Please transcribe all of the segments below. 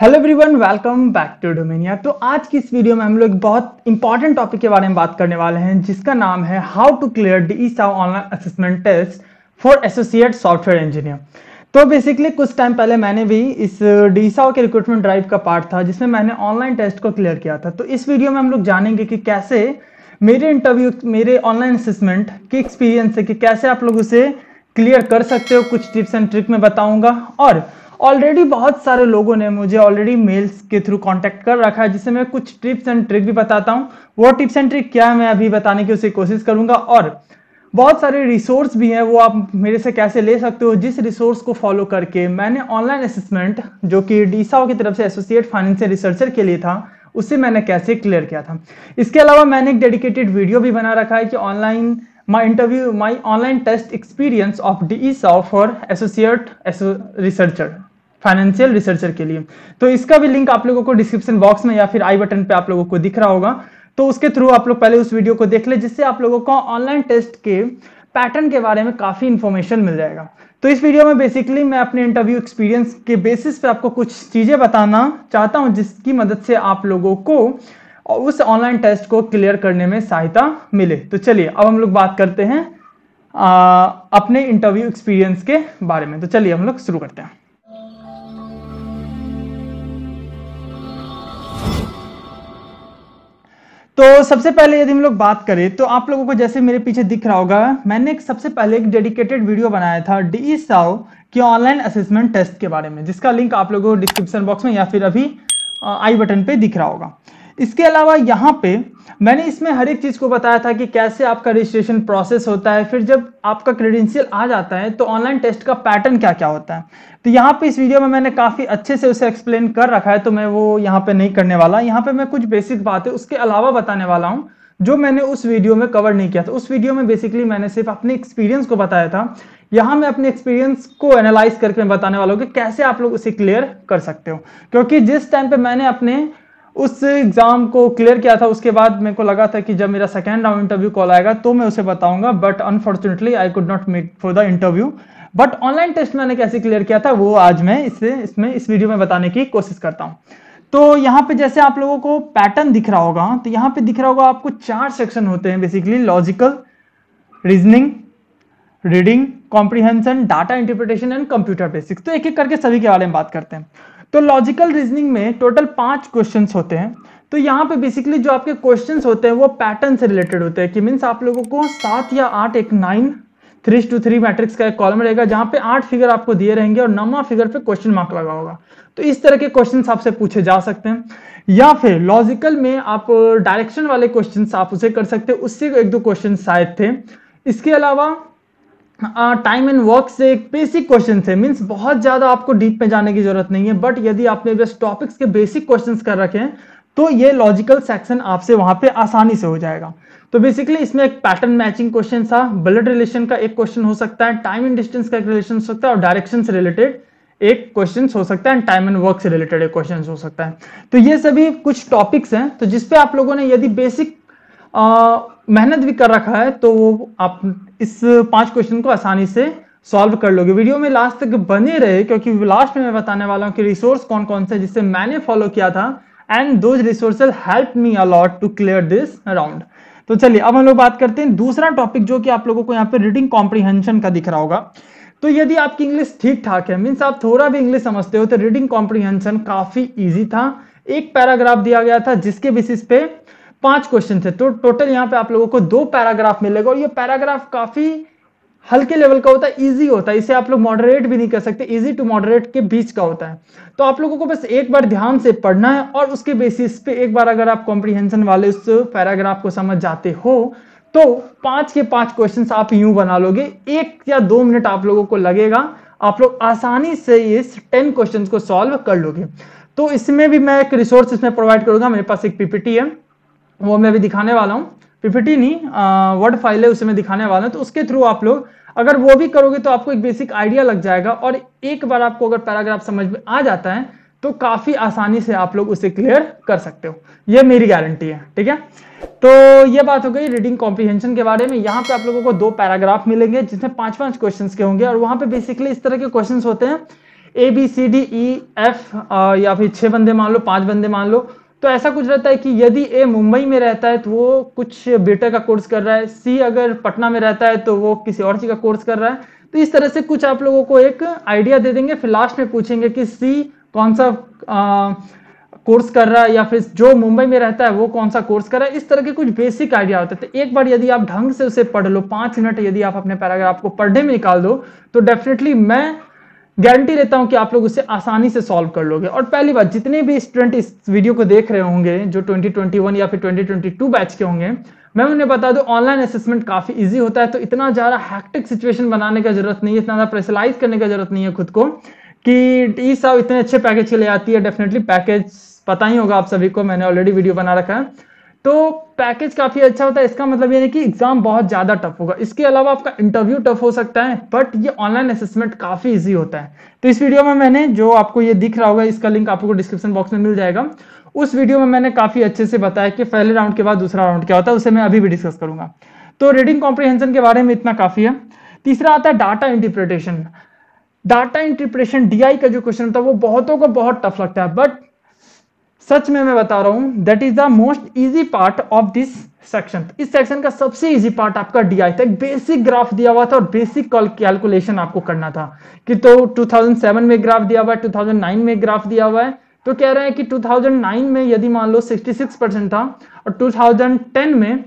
hello everyone welcome back to डोमिनिया तो आज की इस वीडियो में हम लोग बहुत इंपॉर्टेंट टॉपिक के बारे में बात करने वाले हैं जिसका नाम है how to clear D E Shaw online assessment test for associate software engineer तो बेसिकली कुछ टाइम पहले मैंने भी इस डीसाओ uh, के रिक्रूटमेंट ड्राइव का पार्ट था जिसमें मैंने ऑनलाइन टेस्ट को क्लियर किया था तो इस वीडियो में हम लोग जानेंगे कि कैसे मेरे इंटरव्यू मेरे ऑनलाइन असेसमेंट के एक्सपीरियंस है कि कैसे आप लोग उसे क्लियर कर सकते हो कुछ टिप्स एंड ट्रिक में बताऊंगा और ऑलरेडी बहुत सारे लोगों ने मुझे ऑलरेडी मेल्स के थ्रू कांटेक्ट कर रखा है जिससे मैं कुछ टिप्स एंड ट्रिक भी बताता हूँ वो टिप्स एंड ट्रिक क्या है मैं अभी बताने की उसे कोशिश करूंगा और बहुत सारे रिसोर्स भी हैं वो आप मेरे से कैसे ले सकते हो जिस रिसोर्स को फॉलो करके मैंने ऑनलाइन असेसमेंट जो कि डीसाओ की तरफ से एसोसिएट फाइनेंशियल रिसर्चर के लिए था उसे मैंने कैसे क्लियर किया था इसके अलावा मैंने एक डेडिकेटेड वीडियो भी बना रखा है कि online interview interview online test experience of D E Shaw for associate researcher financial researcher के लिए तो इसका भी लिंक आप लोगों को डिस्क्रिप्शन बॉक्स में या फिर आई बटन पे आप लोगों को दिख रहा होगा तो उसके थ्रू आप लोग पहले उस वीडियो को देख ले जिससे आप लोगों को ऑनलाइन टेस्ट के पैटर्न के बारे में काफ़ी इन्फॉर्मेशन मिल जाएगा तो इस वीडियो में बेसिकली मैं अपने इंटरव्यू एक्सपीरियंस के बेसिस पे आपको कुछ चीज़ें बताना चाहता हूँ जिसकी मदद से आप लोगों को उस ऑनलाइन टेस्ट को क्लियर करने में सहायता मिले तो चलिए अब हम लोग बात करते हैं आ, अपने इंटरव्यू एक्सपीरियंस के बारे में तो चलिए हम लोग शुरू करते हैं तो सबसे पहले यदि हम लोग बात करें तो आप लोगों को जैसे मेरे पीछे दिख रहा होगा मैंने एक सबसे पहले एक डेडिकेटेड वीडियो बनाया था डी साओ की ऑनलाइन असेसमेंट टेस्ट के बारे में जिसका लिंक आप लोगों को डिस्क्रिप्शन बॉक्स में या फिर अभी आई बटन पे दिख रहा होगा इसके अलावा यहाँ पे मैंने इसमें हर एक चीज़ को बताया था कि कैसे आपका रजिस्ट्रेशन प्रोसेस होता है फिर जब आपका क्रेडेंशियल आ जाता है तो ऑनलाइन टेस्ट का पैटर्न क्या क्या होता है तो यहाँ पे इस वीडियो में मैंने काफ़ी अच्छे से उसे एक्सप्लेन कर रखा है तो मैं वो यहाँ पे नहीं करने वाला यहाँ पे मैं कुछ बेसिक बातें उसके अलावा बताने वाला हूँ जो मैंने उस वीडियो में कवर नहीं किया था उस वीडियो में बेसिकली मैंने सिर्फ अपने एक्सपीरियंस को बताया था यहाँ मैं अपने एक्सपीरियंस को एनालाइज करके बताने वाला हूँ कि कैसे आप लोग उसे क्लियर कर सकते हो क्योंकि जिस टाइम पे मैंने अपने उस एग्ज़ाम को क्लियर किया था उसके बाद मेरे को लगा था कि जब मेरा सेकेंड राउंड इंटरव्यू कॉल आएगा तो मैं उसे बताऊंगा but unfortunately I could not make for the interview but online test मैंने कैसे क्लियर किया था वो आज मैं इसे इसमें इस वीडियो में बताने की कोशिश करता हूँ तो यहाँ पे जैसे आप लोगों को पैटर्न दिख रहा होगा तो यहाँ पे दिख रहा होगा आपको चार सेक्शन होते हैं basically logical reasoning reading comprehension data interpretation and computer basics तो एक एक करके सभी के बारे में बात करते हैं तो लॉजिकल रीजनिंग में टोटल पांच क्वेश्चन होते हैं तो यहाँ पे बेसिकली जो आपके क्वेश्चंस होते हैं वो पैटर्न से रिलेटेड होते हैं कि मीन्स आप लोगों को सात या आठ एक nine three two three matrix का एक कॉलम रहेगा जहाँ पे आठ फिगर आपको दिए रहेंगे और नवा फिगर पे क्वेश्चन मार्क लगा होगा तो इस तरह के क्वेश्चन आपसे पूछे जा सकते हैं या फिर लॉजिकल में आप डायरेक्शन वाले क्वेश्चन आप उसे कर सकते हैं उससे एक दो क्वेश्चन शायद थे इसके अलावा टाइम एंड वर्क से एक बेसिक क्वेश्चन है मीन्स बहुत ज्यादा आपको डीप में जाने की जरूरत नहीं है बट यदि आपने बस टॉपिक्स के बेसिक क्वेश्चन कर रखे हैं तो ये लॉजिकल सेक्शन आपसे वहां पे आसानी से हो जाएगा तो बेसिकली इसमें एक पैटर्न मैचिंग क्वेश्चन था ब्लड रिलेशन का एक क्वेश्चन हो सकता है टाइम एंड डिस्टेंस का एक रिलेशन हो सकता है और डायरेक्शन से रिलेटेड एक क्वेश्चन हो सकता है टाइम एंड वर्क से रिलेटेड एक क्वेश्चन हो सकता है तो ये सभी कुछ टॉपिक्स हैं तो जिसपे आप लोगों ने यदि बेसिक मेहनत भी कर रखा है तो आप इस पांच क्वेश्चन को आसानी से सॉल्व कर लोगे वीडियो में लास्ट तक बने रहे क्योंकि लास्ट में मैं बताने वाला हूँ कि रिसोर्स कौन कौन से जिससे मैंने फॉलो किया था and those resource help me a lot to clear this round तो चलिए अब हम लोग बात करते हैं दूसरा टॉपिक जो कि आप लोगों को यहाँ पे रीडिंग कॉम्प्रिहेंशन का दिख रहा होगा तो यदि आपकी इंग्लिश ठीक ठाक है मीन्स आप थोड़ा भी इंग्लिश समझते हो तो रीडिंग कॉम्प्रीहेंशन काफी ईजी था एक पैराग्राफ दिया गया था जिसके बेसिस पे पांच क्वेश्चन थे तो टोटल यहाँ पे आप लोगों को दो पैराग्राफ मिलेगा और ये पैराग्राफ काफी हल्के लेवल का होता है इजी होता है इसे आप लोग मॉडरेट भी नहीं कर सकते इजी टू मॉडरेट के बीच का होता है तो आप लोगों को बस एक बार ध्यान से पढ़ना है और उसके बेसिस पे एक बार अगर आप कॉम्प्रीहेंशन वाले उस पैराग्राफ को समझ जाते हो तो पांच के पांच क्वेश्चन आप यूं बना लोगे एक या दो मिनट आप लोगों को लगेगा आप लोग आसानी से इस टेन क्वेश्चन को सॉल्व कर लोगे तो इसमें भी मैं एक रिसोर्स इसमें प्रोवाइड करूंगा मेरे पास एक पीपीटी है वो मैं अभी दिखाने वाला हूँ पीपीटी नहीं वर्ड फाइल है उसे मैं दिखाने वाला हूँ तो उसके थ्रू आप लोग अगर वो भी करोगे तो आपको एक बेसिक आइडिया लग जाएगा और एक बार आपको अगर पैराग्राफ समझ में आ जाता है तो काफी आसानी से आप लोग उसे क्लियर कर सकते हो ये मेरी गारंटी है ठीक है तो ये बात हो गई रीडिंग कॉम्प्रीहेंशन के बारे में यहाँ पे आप लोगों को दो पैराग्राफ मिलेंगे जिसमें पांच पांच क्वेश्चंस के होंगे और वहां पे बेसिकली इस तरह के क्वेश्चंस होते हैं A B C D E F या फिर छह बंदे मान लो पांच बंदे मान लो तो ऐसा कुछ रहता है कि यदि ए मुंबई में रहता है तो वो कुछ बेटर का कोर्स कर रहा है सी अगर पटना में रहता है तो वो किसी और चीज का कोर्स कर रहा है तो इस तरह से कुछ आप लोगों को एक आइडिया दे देंगे फिर लास्ट में पूछेंगे कि सी कौन सा आ, कोर्स कर रहा है या फिर जो मुंबई में रहता है वो कौन सा कोर्स कर रहा है इस तरह के कुछ बेसिक आइडिया होते हैं तो एक बार यदि आप ढंग से उसे पढ़ लो पांच मिनट यदि आप अपने पैराग्राफ को पढ़ने में निकाल दो तो डेफिनेटली मैं गारंटी लेता हूं कि आप लोग उसे आसानी से सॉल्व कर लोगे और पहली बात जितने भी स्टूडेंट इस वीडियो को देख रहे होंगे जो 2021 या फिर 2022 बैच के होंगे मैं उन्हें बता दूं ऑनलाइन असेसमेंट काफी इजी होता है तो इतना ज्यादा हैक्टिक सिचुएशन बनाने का जरूरत नहीं है इतना ज्यादा प्रेसलाइज करने का जरूरत नहीं है खुद को कि ई साहब इतने अच्छे पैकेज के लिए आती है डेफिनेटली पैकेज पता ही होगा आप सभी को मैंने ऑलरेडी वीडियो बना रखा है तो पैकेज काफ़ी अच्छा होता है इसका मतलब ये है कि एग्ज़ाम बहुत ज़्यादा टफ होगा इसके अलावा आपका इंटरव्यू टफ हो सकता है बट ये ऑनलाइन असेसमेंट काफ़ी ईजी होता है तो इस वीडियो में मैंने जो आपको ये दिख रहा होगा इसका लिंक आपको डिस्क्रिप्शन बॉक्स में मिल जाएगा उस वीडियो में मैंने काफ़ी अच्छे से बताया कि पहले राउंड के बाद दूसरा राउंड क्या होता है उसे मैं अभी भी डिस्कस करूंगा तो रीडिंग कॉम्प्रीहेंशन के बारे में इतना काफ़ी है तीसरा आता है data interpretation data interpretation DI का जो क्वेश्चन होता है वो बहुतों को बहुत टफ लगता है बट सच में मैं बता रहा हूं that is the most easy part of this section इस सेक्शन का सबसे इजी पार्ट आपका डी आई था बेसिक ग्राफ दिया हुआ था और बेसिक कैलकुलेशन आपको करना था कि तो 2007 में ग्राफ दिया हुआ है 2009 में ग्राफ दिया हुआ है तो कह रहे हैं कि 2009 में यदि मान लो 66 परसेंट था और 2010 में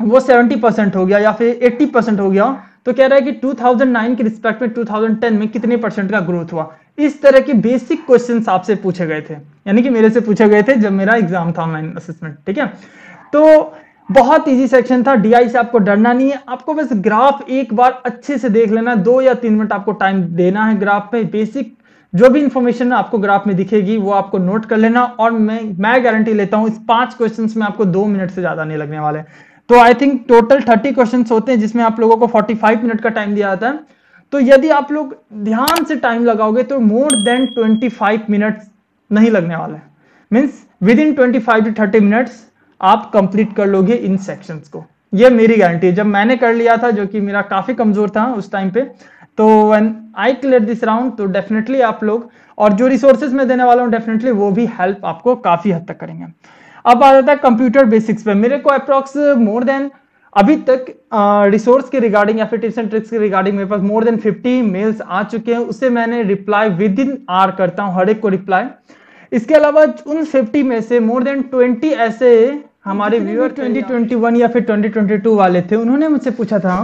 वो 70 परसेंट हो गया या फिर 80 परसेंट हो गया तो कह रहा है कि 2009 के रिस्पेक्ट में 2010 में कितने परसेंट का ग्रोथ हुआ इस तरह के बेसिक क्वेश्चन आपसे पूछे गए थे यानी कि मेरे से पूछे गए थे जब मेरा एग्जाम था ऑनलाइन असेसमेंट ठीक है तो बहुत इजी सेक्शन था डीआई से आपको डरना नहीं है आपको बस ग्राफ एक बार अच्छे से देख लेना दो या तीन मिनट आपको टाइम देना है ग्राफ में बेसिक जो भी इंफॉर्मेशन आपको ग्राफ में दिखेगी वो आपको नोट कर लेना और मैं मैं गारंटी लेता हूं इस पांच क्वेश्चन में आपको दो मिनट से ज्यादा नहीं लगने वाले तो I think total thirty question होते हैं जिसमें आप लोगों को फोर्टी फाइव मिनट का टाइम दिया जाता है तो यदि आप लोग ध्यान से टाइम लगाओगे तो मोर देन 25 मिनट्स नहीं लगने वाला है means within twenty five to thirty minutes आप कंप्लीट कर लोगे इन सेक्शंस को ये मेरी गारंटी है जब मैंने कर लिया था जो कि मेरा काफी कमजोर था उस टाइम पे तो when I clear this round तो डेफिनेटली आप लोग और जो रिसोर्सेज मैं देने वाला हूँ डेफिनेटली वो भी हेल्प आपको काफी हद तक करेंगे अब आ जाता है कंप्यूटर बेसिक्स पे मेरे को अप्रोक्स मोर देन अभी तक रिसोर्स के रिगार्डिंग या फिर टिप्स एंड ट्रिक्स के रिगार्डिंग मेरे पास मोर देन 50 मेल्स आ चुके हैं उससे मैंने रिप्लाई विद इन आर करता हूं हर एक को रिप्लाई इसके अलावा उन 50 में से मोर देन 20 ऐसे हमारे व्यूअर 2021 या फिर 2022 वाले थे उन्होंने मुझसे पूछा था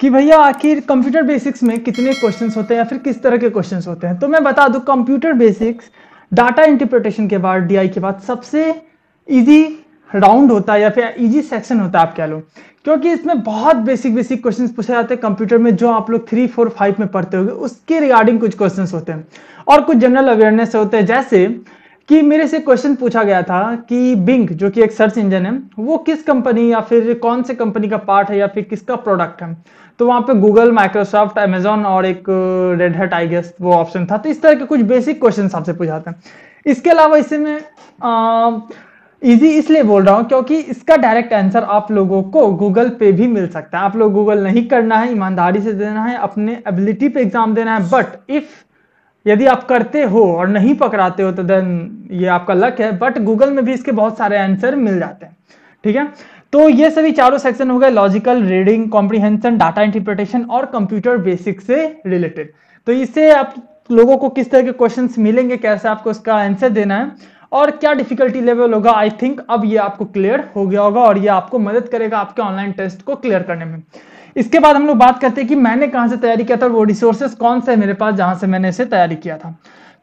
कि भैया आखिर कंप्यूटर बेसिक्स में कितने क्वेश्चन होते हैं या फिर किस तरह के क्वेश्चन होते हैं तो मैं बता दू कंप्यूटर बेसिक्स डाटा इंटरप्रिटेशन के बाद डी के बाद सबसे इजी राउंड होता है या फिर इजी सेक्शन होता है आप कह लो क्योंकि इसमें बहुत बेसिक बेसिक क्वेश्चंस पूछे जाते हैं कंप्यूटर में जो आप लोग थ्री फोर फाइव में पढ़ते हो उसके रिगार्डिंग कुछ क्वेश्चंस होते हैं और कुछ जनरल अवेयरनेस होते हैं जैसे कि मेरे से क्वेश्चन पूछा गया था कि बिंग जो कि एक सर्च इंजन है वो किस कंपनी या फिर कौन से कंपनी का पार्ट है या फिर किसका प्रोडक्ट है तो वहां पे गूगल माइक्रोसॉफ्ट अमेजोन और एक रेड हेट आई गेस वो ऑप्शन था तो इस तरह के कुछ बेसिक क्वेश्चन आपसे पूछाते हैं इसके अलावा इसे में uh, इजी इसलिए बोल रहा हूं क्योंकि इसका डायरेक्ट आंसर आप लोगों को गूगल पे भी मिल सकता है आप लोग गूगल नहीं करना है ईमानदारी से देना है अपने एबिलिटी पे एग्जाम देना है बट इफ यदि आप करते हो और नहीं पकड़ाते हो तो देन ये आपका लक है बट गूगल में भी इसके बहुत सारे आंसर मिल जाते हैं ठीक है तो ये सभी चारों सेक्शन हो गए logical reading comprehension data interpretation और कंप्यूटर बेसिक से रिलेटेड तो इससे आप लोगों को किस तरह के क्वेश्चंस मिलेंगे कैसे आपको उसका आंसर देना है और क्या डिफिकल्टी लेवल होगा आई थिंक अब ये आपको क्लियर हो गया होगा और ये आपको मदद करेगा आपके ऑनलाइन टेस्ट को क्लियर करने में इसके बाद हम लोग बात करते हैं कि मैंने कहाँ से तैयारी किया था वो रिसोर्सेस कौन से है मेरे पास जहां से मैंने इसे तैयारी किया था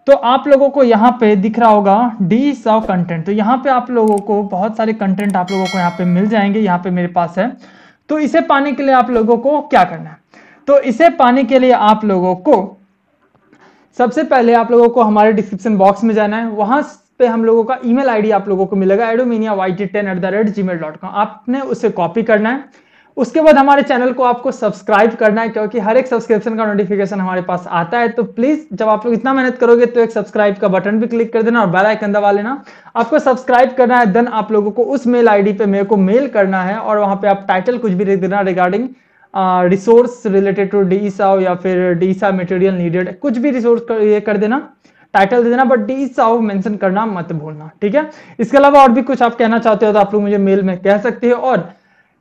तो आप लोगों को यहाँ पे दिख रहा होगा डी सौ कंटेंट तो यहाँ पे आप लोगों को बहुत सारे कंटेंट आप लोगों को यहाँ पे मिल जाएंगे यहाँ पे मेरे पास है तो इसे पाने के लिए आप लोगों को क्या करना है तो इसे पाने के लिए आप लोगों को सबसे पहले आप लोगों को हमारे डिस्क्रिप्शन बॉक्स में जाना है वहां पे हम लोगों का ईमेल आईडी आप लोगों को मिलेगा एडोमिनिया Y T ten at the rate G mail dot com आपने उसे कॉपी करना है उसके बाद हमारे चैनल को आपको सब्सक्राइब करना है क्योंकि हर एक सब्सक्रिप्शन का नोटिफिकेशन हमारे पास आता है तो प्लीज जब आप लोग इतना मेहनत करोगे तो एक सब्सक्राइब का बटन भी क्लिक कर देना और बेल आइकन दबा लेना आपको सब्सक्राइब करना है देन आप लोगों को उस मेल आईडी पे मेरे को मेल करना है और वहां पे आप टाइटल कुछ भी लिख देना regarding resource related to D E Shaw या फिर डीसा मटेरियल नीडेड कुछ भी रिसोर्स कर, ये कर देना टाइटल दे देना बट डी साउ मेंशन करना मत भूलना ठीक है इसके अलावा और भी कुछ आप कहना चाहते हो तो आप लोग मुझे मेल में कह सकते हो और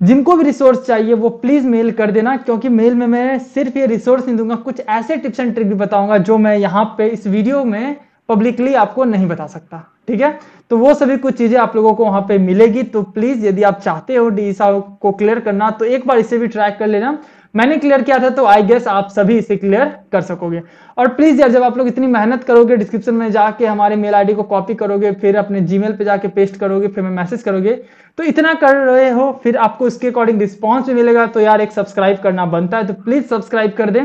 जिनको भी रिसोर्स चाहिए वो प्लीज मेल कर देना क्योंकि मेल में मैं सिर्फ ये रिसोर्स नहीं दूंगा कुछ ऐसे टिप्स एंड ट्रिक भी बताऊंगा जो मैं यहाँ पे इस वीडियो में पब्लिकली आपको नहीं बता सकता ठीक है तो वो सभी कुछ चीजें आप लोगों को वहां पे मिलेगी तो प्लीज यदि आप चाहते हो डी को क्लियर करना तो एक बार इसे भी ट्राई कर लेना मैंने क्लियर किया था तो आई गेस आप सभी इसे क्लियर कर सकोगे और प्लीज यार जब आप लोग इतनी मेहनत करोगे डिस्क्रिप्शन में जाके हमारे मेल आईडी को कॉपी करोगे फिर अपने जीमेल पे जाके पेस्ट करोगे फिर मैं मैसेज करोगे तो इतना कर रहे हो फिर आपको इसके अकॉर्डिंग रिस्पॉन्स भी मिलेगा तो यार एक सब्सक्राइब करना बनता है तो प्लीज सब्सक्राइब कर दें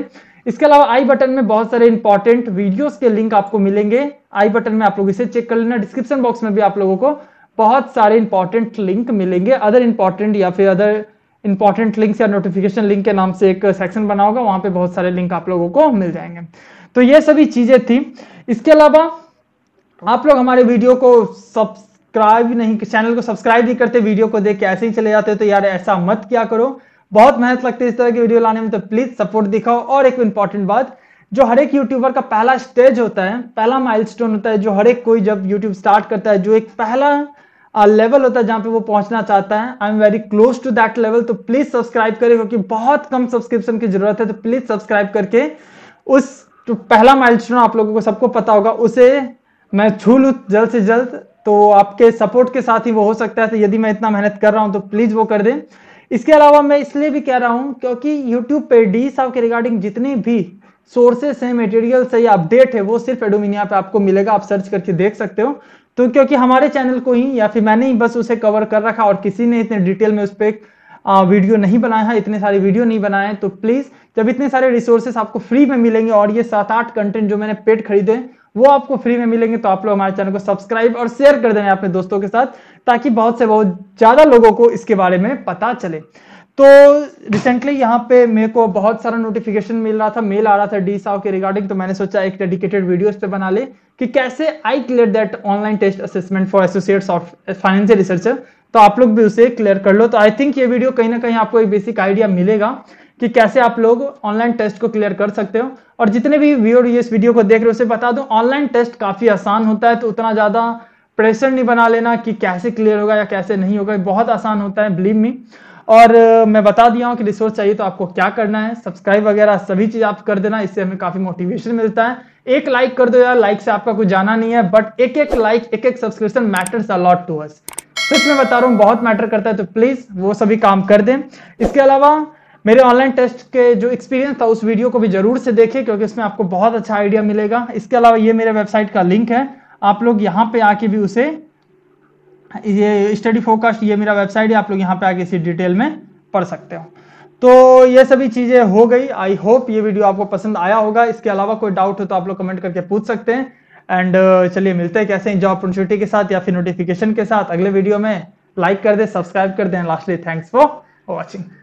इसके अलावा आई बटन में बहुत सारे इंपॉर्टेंट वीडियोस के लिंक आपको मिलेंगे आई बटन में आप लोग इसे चेक कर लेना डिस्क्रिप्शन बॉक्स में भी आप लोगों को बहुत सारे इंपॉर्टेंट लिंक मिलेंगे अदर इंपॉर्टेंट या फिर अदर इंपॉर्टेंट लिंक्स या नोटिफिकेशन लिंक के नाम से एक सेक्शन बना होगा वहां पे बहुत सारे लिंक आप लोगों को मिल जाएंगे तो ये सभी चीजें थी इसके अलावा आप लोग हमारे वीडियो को सब्सक्राइब नहीं चैनल को सब्सक्राइब नहीं करते वीडियो को देख के ऐसे ही चले जाते हो तो यार ऐसा मत क्या करो बहुत मेहनत लगती है इस तरह की वीडियो लाने में तो प्लीज सपोर्ट दिखाओ और एक इंपॉर्टेंट बात जो हर एक यूट्यूबर का पहला स्टेज होता है पहला माइलस्टोन होता है जो हर एक कोई जब यूट्यूब स्टार्ट करता है जो एक पहला लेवल होता है जहां पे वो पहुंचना चाहता है I am very close to that level तो प्लीज सब्सक्राइब करें क्योंकि बहुत कम सब्सक्रिप्शन की जरूरत है तो प्लीज सब्सक्राइब करके उस जो तो पहला माइल आप लोगों को सबको पता होगा उसे मैं छू लू जल्द से जल्द तो आपके सपोर्ट के साथ ही वो हो सकता है तो यदि मैं इतना मेहनत कर रहा हूं तो प्लीज वो कर दें इसके अलावा मैं इसलिए भी कह रहा हूं क्योंकि यूट्यूब पे डी साहब के रिगार्डिंग जितने भी सोर्सेस है मेटेरियल है या अपडेट है वो सिर्फ एडोमिनिया पे आपको मिलेगा आप सर्च करके देख सकते हो तो क्योंकि हमारे चैनल को ही या फिर मैंने ही बस उसे कवर कर रखा और किसी ने इतने डिटेल में उस पर वीडियो नहीं बनाया है इतने सारे वीडियो नहीं बनाए तो प्लीज़ जब इतने सारे रिसोर्सेस आपको फ्री में मिलेंगे और ये सात आठ कंटेंट जो मैंने पेट खरीदे वो आपको फ्री में मिलेंगे तो आप लोग हमारे चैनल को सब्सक्राइब और शेयर कर देना अपने दोस्तों के साथ ताकि बहुत से बहुत ज़्यादा लोगों को इसके बारे में पता चले तो रिसेंटली यहाँ पे मेरे को बहुत सारा नोटिफिकेशन मिल रहा था मेल आ रहा था डी साव के रिगार्डिंग तो मैंने सोचा एक डेडिकेटेड वीडियो इस पे बना ले कि कैसे I clear that online test assessment for associate of financial researcher तो आप लोग भी उसे क्लियर कर लो तो आई थिंक ये वीडियो कहीं ना कहीं आपको एक बेसिक आइडिया मिलेगा कि कैसे आप लोग ऑनलाइन टेस्ट को क्लियर कर सकते हो और जितने भी व्यूअर इस वीडियो को देख रहे हो उसे बता दो ऑनलाइन टेस्ट काफ़ी आसान होता है तो उतना ज़्यादा प्रेशर नहीं बना लेना कि कैसे क्लियर होगा या कैसे नहीं होगा बहुत आसान होता है बिलीव मी और मैं बता दिया हूँ कि रिसोर्स चाहिए तो आपको क्या करना है सब्सक्राइब वगैरह सभी चीज आप कर देना इससे हमें काफी मोटिवेशन मिलता है एक लाइक कर दो यार लाइक से आपका कुछ जाना नहीं है बट एक एक लाइक एक एक subscription matters a lot to us सच में बता रहा हूँ बहुत मैटर करता है तो प्लीज वो सभी काम कर दें इसके अलावा मेरे ऑनलाइन टेस्ट के जो एक्सपीरियंस था उस वीडियो को भी जरूर से देखें क्योंकि उसमें आपको बहुत अच्छा आइडिया मिलेगा इसके अलावा ये मेरे वेबसाइट का लिंक है आप लोग यहाँ पे आके भी उसे ये स्टडी फोकस्ट ये मेरा वेबसाइट है आप लोग यहाँ पे आगे इसी डिटेल में पढ़ सकते हो तो ये सभी चीज़ें हो गई आई होप ये वीडियो आपको पसंद आया होगा इसके अलावा कोई डाउट हो तो आप लोग कमेंट करके पूछ सकते हैं एंड uh, चलिए मिलते हैं कैसे जॉब अपॉर्चुनिटी के साथ या फिर नोटिफिकेशन के साथ अगले वीडियो में लाइक कर दे सब्सक्राइब कर दें लास्टली थैंक्स फॉर वॉचिंग